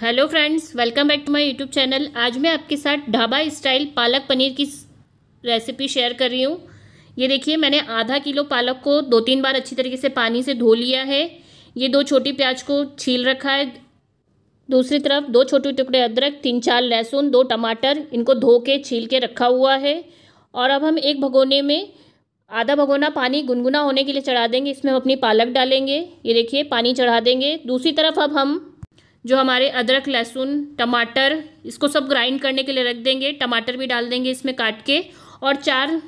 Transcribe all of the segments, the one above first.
hello friends welcome back to my YouTube channel आज मैं आपके साथ ढाबा स्टाइल पालक पनीर की रेसिपी शेयर कर रही हूँ ये देखिए मैंने आधा किलो पालक को दो तीन बार अच्छी तरीके से पानी से धो लिया है ये दो छोटी प्याज को छील रखा है दूसरी तरफ दो छोटे टुकड़े अदरक तीन चार लहसुन दो टमाटर इनको धो के छील के रखा हुआ है और अब हम एक भगोने में आधा भगोना पानी गुनगुना होने के लिए चढ़ा देंगे इसमें हम अपनी पालक डालेंगे ये देखिए पानी चढ़ा देंगे दूसरी तरफ अब हम जो हमारे अदरक लहसुन टमाटर इसको सब ग्राइंड करने के लिए रख देंगे टमाटर भी डाल देंगे इसमें काट के और चार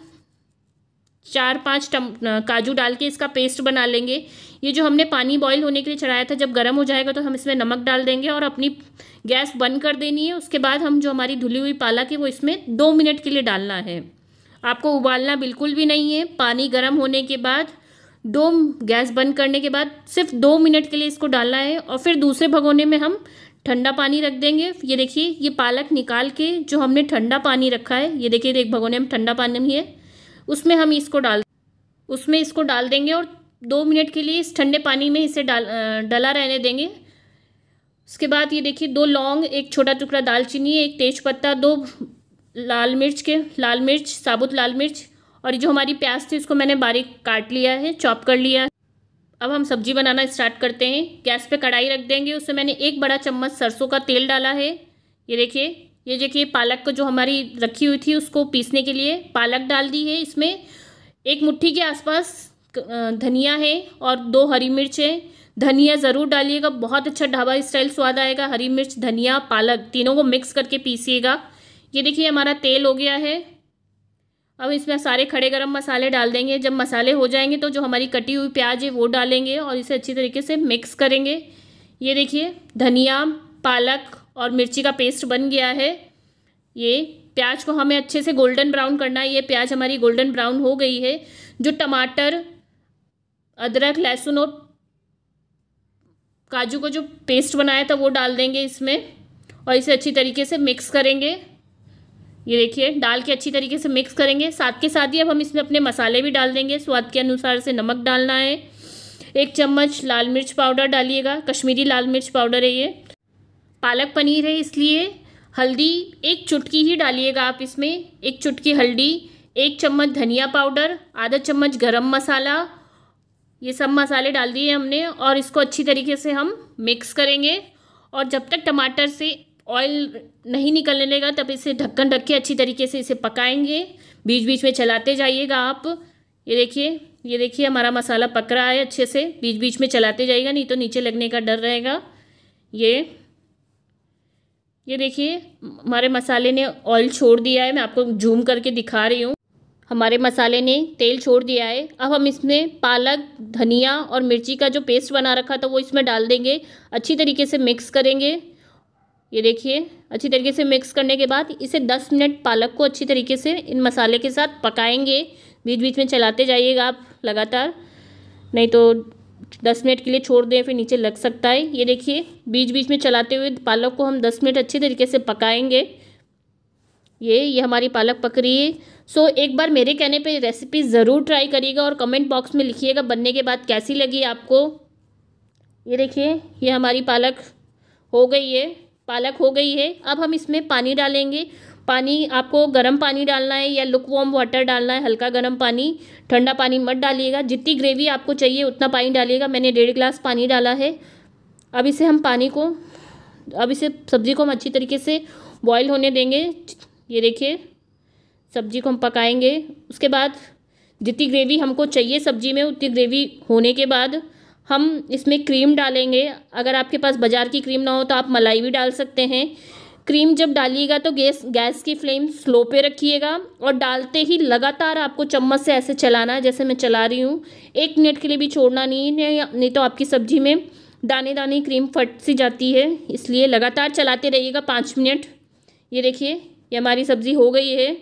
चार पाँच टम काजू डाल के इसका पेस्ट बना लेंगे ये जो हमने पानी बॉईल होने के लिए चढ़ाया था जब गर्म हो जाएगा तो हम इसमें नमक डाल देंगे और अपनी गैस बंद कर देनी है उसके बाद हम जो हमारी धुली हुई पालक है वो इसमें दो मिनट के लिए डालना है आपको उबालना बिल्कुल भी नहीं है पानी गर्म होने के बाद दो गैस बंद करने के बाद सिर्फ दो मिनट के लिए इसको डालना है और फिर दूसरे भगोने में हम ठंडा पानी रख देंगे ये देखिए ये पालक निकाल के जो हमने ठंडा पानी रखा है ये देखिए एक भगोने में ठंडा पानी है उसमें हम इसको डाल उसमें इसको डाल देंगे और दो मिनट के लिए इस ठंडे पानी में इसे डाल डला रहने देंगे उसके बाद ये देखिए दो लौंग एक छोटा टुकड़ा दालचीनी एक तेज़पत्ता दो लाल मिर्च के लाल मिर्च साबुत लाल मिर्च और जो हमारी प्याज थी उसको मैंने बारीक काट लिया है चॉप कर लिया है अब हम सब्जी बनाना स्टार्ट करते हैं गैस पे कढ़ाई रख देंगे उसमें मैंने एक बड़ा चम्मच सरसों का तेल डाला है ये देखिए ये देखिए पालक को जो हमारी रखी हुई थी उसको पीसने के लिए पालक डाल दी है इसमें एक मुट्ठी के आसपास धनिया है और दो हरी मिर्च है धनिया ज़रूर डालिएगा बहुत अच्छा ढाबा स्टाइल स्वाद आएगा हरी मिर्च धनिया पालक तीनों को मिक्स करके पीसीएगा ये देखिए हमारा तेल हो गया है अब इसमें सारे खड़े गरम मसाले डाल देंगे जब मसाले हो जाएंगे तो जो हमारी कटी हुई प्याज है वो डालेंगे और इसे अच्छी तरीके से मिक्स करेंगे ये देखिए धनिया पालक और मिर्ची का पेस्ट बन गया है ये प्याज को हमें अच्छे से गोल्डन ब्राउन करना है ये प्याज हमारी गोल्डन ब्राउन हो गई है जो टमाटर अदरक लहसुन और काजू को जो पेस्ट बनाया था वो डाल देंगे इसमें और इसे अच्छी तरीके से मिक्स करेंगे ये देखिए डाल के अच्छी तरीके से मिक्स करेंगे साथ के साथ ही अब हम इसमें अपने मसाले भी डाल देंगे स्वाद के अनुसार से नमक डालना है एक चम्मच लाल मिर्च पाउडर डालिएगा कश्मीरी लाल मिर्च पाउडर है ये पालक पनीर है इसलिए हल्दी एक चुटकी ही डालिएगा आप इसमें एक चुटकी हल्दी एक चम्मच धनिया पाउडर आधा चम्मच गरम मसाला ये सब मसाले डाल दिए हमने और इसको अच्छी तरीके से हम मिक्स करेंगे और जब तक टमाटर से ऑयल नहीं निकलने लगा तब इसे ढक्कन रख के अच्छी तरीके से इसे पकाएंगे बीच बीच में चलाते जाइएगा आप ये देखिए ये देखिए हमारा मसाला पक रहा है अच्छे से बीच बीच में चलाते जाइएगा नहीं तो नीचे लगने का डर रहेगा ये ये देखिए हमारे मसाले ने ऑयल छोड़ दिया है मैं आपको जूम करके दिखा रही हूँ हमारे मसाले ने तेल छोड़ दिया है अब हम इसमें पालक धनिया और मिर्ची का जो पेस्ट बना रखा था वो इसमें डाल देंगे अच्छी तरीके से मिक्स करेंगे ये देखिए अच्छी तरीके से मिक्स करने के बाद इसे 10 मिनट पालक को अच्छी तरीके से इन मसाले के साथ पकाएंगे बीच बीच में चलाते जाइएगा आप लगातार नहीं तो दस मिनट के लिए छोड़ दें फिर नीचे लग सकता है ये देखिए बीच बीच में चलाते हुए पालक को हम दस मिनट अच्छी तरीके से पकाएंगे ये ये हमारी पालक पक रही है सो एक बार मेरे कहने पर रेसिपी ज़रूर ट्राई करिएगा और कमेंट बॉक्स में लिखिएगा बनने के बाद कैसी लगी आपको ये देखिए ये हमारी पालक हो गई है पालक हो गई है अब हम इसमें पानी डालेंगे पानी आपको गर्म पानी डालना है या लुक वॉम वाटर डालना है हल्का गर्म पानी ठंडा पानी मत डालिएगा जितनी ग्रेवी आपको चाहिए उतना पानी डालिएगा मैंने डेढ़ गिलास पानी डाला है अब इसे हम पानी को अब इसे सब्ज़ी को हम अच्छी तरीके से बॉयल होने देंगे ये देखिए सब्ज़ी को हम पकाएंगे उसके बाद जितनी ग्रेवी हमको चाहिए सब्ज़ी में उतनी ग्रेवी होने के बाद हम इसमें क्रीम डालेंगे अगर आपके पास बाज़ार की क्रीम ना हो तो आप मलाई भी डाल सकते हैं क्रीम जब डालिएगा तो गैस गैस की फ्लेम स्लो पे रखिएगा और डालते ही लगातार आपको चम्मच से ऐसे चलाना है जैसे मैं चला रही हूँ एक मिनट के लिए भी छोड़ना नहीं है नहीं तो आपकी सब्जी में दाने दाने क्रीम फट सी जाती है इसलिए लगातार चलाते रहिएगा पाँच मिनट ये देखिए ये हमारी सब्ज़ी हो गई है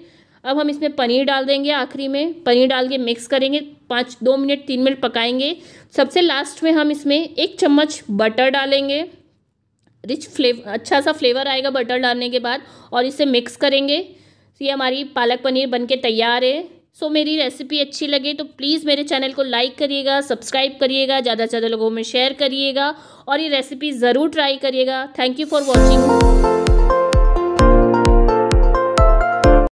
अब हम इसमें पनीर डाल देंगे आखिरी में पनीर डाल के मिक्स करेंगे पाँच दो मिनट तीन मिनट पकाएंगे सबसे लास्ट में हम इसमें एक चम्मच बटर डालेंगे रिच फ्लेव अच्छा सा फ्लेवर आएगा बटर डालने के बाद और इसे मिक्स करेंगे तो ये हमारी पालक पनीर बनके तैयार है सो मेरी रेसिपी अच्छी लगे तो प्लीज़ मेरे चैनल को लाइक करिएगा सब्सक्राइब करिएगा ज़्यादा से ज़्यादा लोगों में शेयर करिएगा और ये रेसिपी ज़रूर ट्राई करिएगा थैंक यू फॉर वॉचिंग